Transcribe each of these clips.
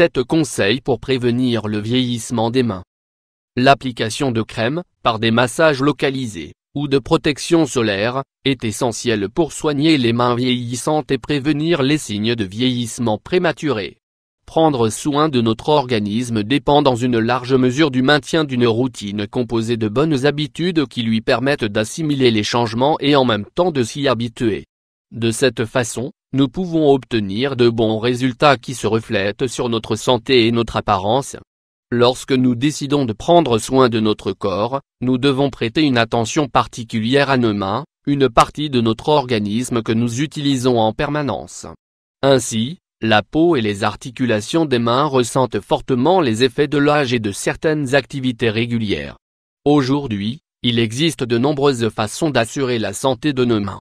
7 conseils pour prévenir le vieillissement des mains. L'application de crème, par des massages localisés, ou de protection solaire, est essentielle pour soigner les mains vieillissantes et prévenir les signes de vieillissement prématuré. Prendre soin de notre organisme dépend dans une large mesure du maintien d'une routine composée de bonnes habitudes qui lui permettent d'assimiler les changements et en même temps de s'y habituer. De cette façon, nous pouvons obtenir de bons résultats qui se reflètent sur notre santé et notre apparence. Lorsque nous décidons de prendre soin de notre corps, nous devons prêter une attention particulière à nos mains, une partie de notre organisme que nous utilisons en permanence. Ainsi, la peau et les articulations des mains ressentent fortement les effets de l'âge et de certaines activités régulières. Aujourd'hui, il existe de nombreuses façons d'assurer la santé de nos mains.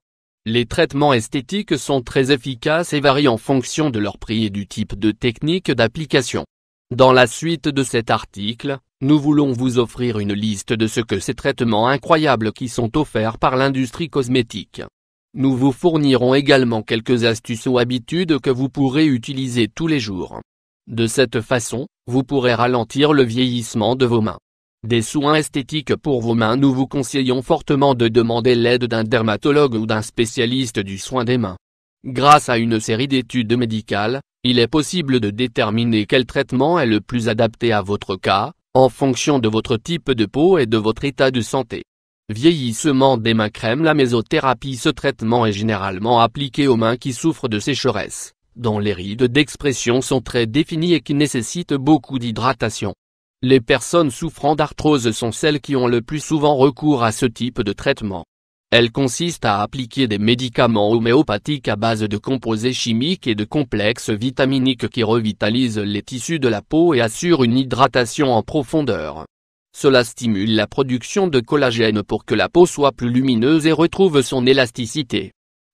Les traitements esthétiques sont très efficaces et varient en fonction de leur prix et du type de technique d'application. Dans la suite de cet article, nous voulons vous offrir une liste de ce que ces traitements incroyables qui sont offerts par l'industrie cosmétique. Nous vous fournirons également quelques astuces ou habitudes que vous pourrez utiliser tous les jours. De cette façon, vous pourrez ralentir le vieillissement de vos mains des soins esthétiques pour vos mains Nous vous conseillons fortement de demander l'aide d'un dermatologue ou d'un spécialiste du soin des mains. Grâce à une série d'études médicales, il est possible de déterminer quel traitement est le plus adapté à votre cas, en fonction de votre type de peau et de votre état de santé. Vieillissement des mains crème La mésothérapie Ce traitement est généralement appliqué aux mains qui souffrent de sécheresse, dont les rides d'expression sont très définies et qui nécessitent beaucoup d'hydratation. Les personnes souffrant d'arthrose sont celles qui ont le plus souvent recours à ce type de traitement. Elle consiste à appliquer des médicaments homéopathiques à base de composés chimiques et de complexes vitaminiques qui revitalisent les tissus de la peau et assurent une hydratation en profondeur. Cela stimule la production de collagène pour que la peau soit plus lumineuse et retrouve son élasticité.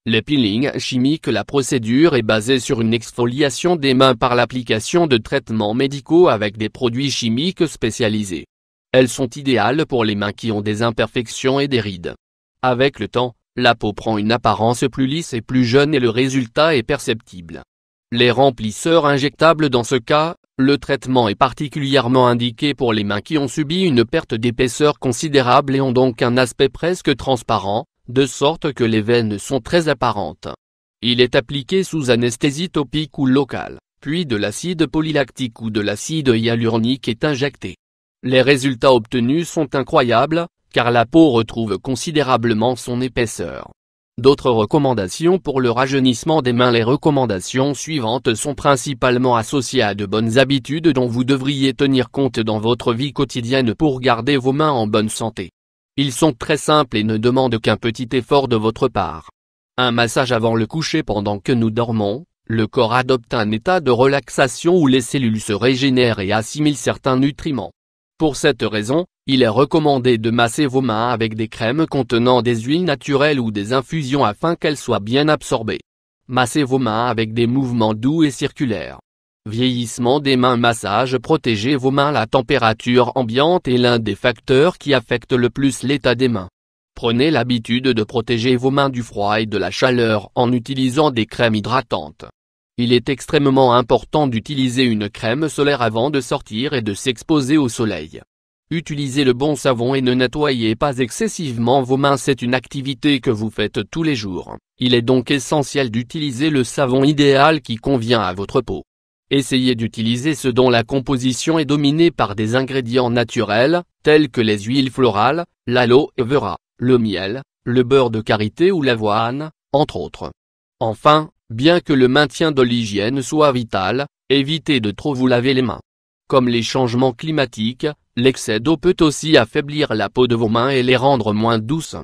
Les peeling chimiques La procédure est basée sur une exfoliation des mains par l'application de traitements médicaux avec des produits chimiques spécialisés. Elles sont idéales pour les mains qui ont des imperfections et des rides. Avec le temps, la peau prend une apparence plus lisse et plus jeune et le résultat est perceptible. Les remplisseurs injectables dans ce cas, le traitement est particulièrement indiqué pour les mains qui ont subi une perte d'épaisseur considérable et ont donc un aspect presque transparent, de sorte que les veines sont très apparentes. Il est appliqué sous anesthésie topique ou locale, puis de l'acide polylactique ou de l'acide hyaluronique est injecté. Les résultats obtenus sont incroyables, car la peau retrouve considérablement son épaisseur. D'autres recommandations pour le rajeunissement des mains Les recommandations suivantes sont principalement associées à de bonnes habitudes dont vous devriez tenir compte dans votre vie quotidienne pour garder vos mains en bonne santé. Ils sont très simples et ne demandent qu'un petit effort de votre part. Un massage avant le coucher pendant que nous dormons, le corps adopte un état de relaxation où les cellules se régénèrent et assimilent certains nutriments. Pour cette raison, il est recommandé de masser vos mains avec des crèmes contenant des huiles naturelles ou des infusions afin qu'elles soient bien absorbées. Massez vos mains avec des mouvements doux et circulaires. Vieillissement des mains Massage Protégez vos mains La température ambiante est l'un des facteurs qui affecte le plus l'état des mains. Prenez l'habitude de protéger vos mains du froid et de la chaleur en utilisant des crèmes hydratantes. Il est extrêmement important d'utiliser une crème solaire avant de sortir et de s'exposer au soleil. Utilisez le bon savon et ne nettoyez pas excessivement vos mains c'est une activité que vous faites tous les jours. Il est donc essentiel d'utiliser le savon idéal qui convient à votre peau. Essayez d'utiliser ce dont la composition est dominée par des ingrédients naturels, tels que les huiles florales, l'aloe vera, le miel, le beurre de karité ou l'avoine, entre autres. Enfin, bien que le maintien de l'hygiène soit vital, évitez de trop vous laver les mains. Comme les changements climatiques, l'excès d'eau peut aussi affaiblir la peau de vos mains et les rendre moins douces.